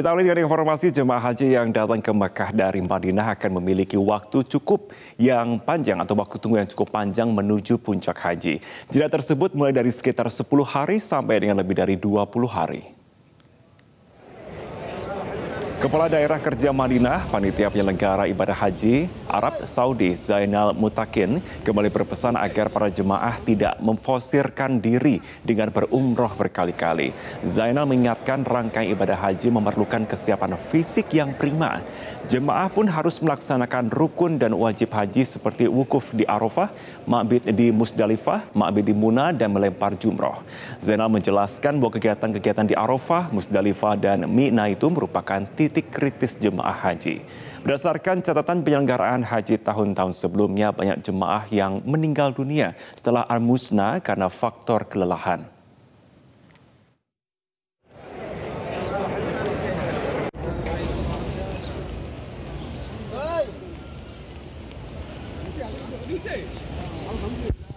Kita awali dengan informasi jemaah haji yang datang ke Mekah dari Madinah akan memiliki waktu cukup yang panjang atau waktu tunggu yang cukup panjang menuju puncak haji. Jeda tersebut mulai dari sekitar 10 hari sampai dengan lebih dari 20 hari. Kepala Daerah Kerja Madinah, panitia penyelenggara ibadah haji Arab Saudi Zainal Mutakin kembali berpesan agar para jemaah tidak memfosirkan diri dengan berumroh berkali-kali. Zainal mengingatkan rangkaian ibadah haji memerlukan kesiapan fisik yang prima. Jemaah pun harus melaksanakan rukun dan wajib haji seperti wukuf di Arafah, mabit di Musdalifah, mabit di Muna, dan melempar jumroh. Zainal menjelaskan bahwa kegiatan-kegiatan di Arafah, Musdalifah, dan Mina itu merupakan titik titik kritis jemaah haji. Berdasarkan catatan penyelenggaraan haji tahun-tahun sebelumnya, banyak jemaah yang meninggal dunia setelah al karena faktor kelelahan. Alhamdulillah.